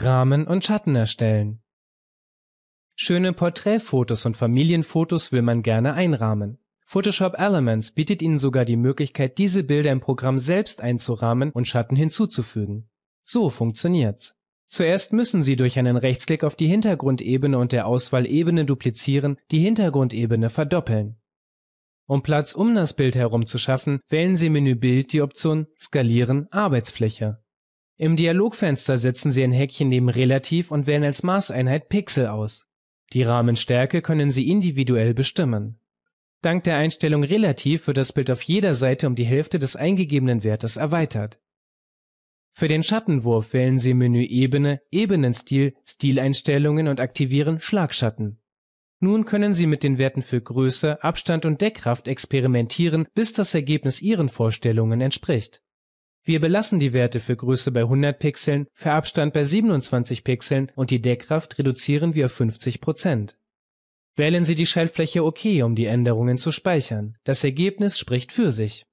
Rahmen und Schatten erstellen. Schöne Porträtfotos und Familienfotos will man gerne einrahmen. Photoshop Elements bietet Ihnen sogar die Möglichkeit, diese Bilder im Programm selbst einzurahmen und Schatten hinzuzufügen. So funktioniert's. Zuerst müssen Sie durch einen Rechtsklick auf die Hintergrundebene und der Auswahl Ebene duplizieren, die Hintergrundebene verdoppeln. Um Platz um das Bild herum zu schaffen, wählen Sie Menü Bild die Option Skalieren Arbeitsfläche. Im Dialogfenster setzen Sie ein Häkchen neben Relativ und wählen als Maßeinheit Pixel aus. Die Rahmenstärke können Sie individuell bestimmen. Dank der Einstellung Relativ wird das Bild auf jeder Seite um die Hälfte des eingegebenen Wertes erweitert. Für den Schattenwurf wählen Sie Menü Ebene, Ebenenstil, Stileinstellungen und aktivieren Schlagschatten. Nun können Sie mit den Werten für Größe, Abstand und Deckkraft experimentieren, bis das Ergebnis Ihren Vorstellungen entspricht. Wir belassen die Werte für Größe bei 100 Pixeln, für Abstand bei 27 Pixeln und die Deckkraft reduzieren wir auf 50 Wählen Sie die Schaltfläche OK, um die Änderungen zu speichern. Das Ergebnis spricht für sich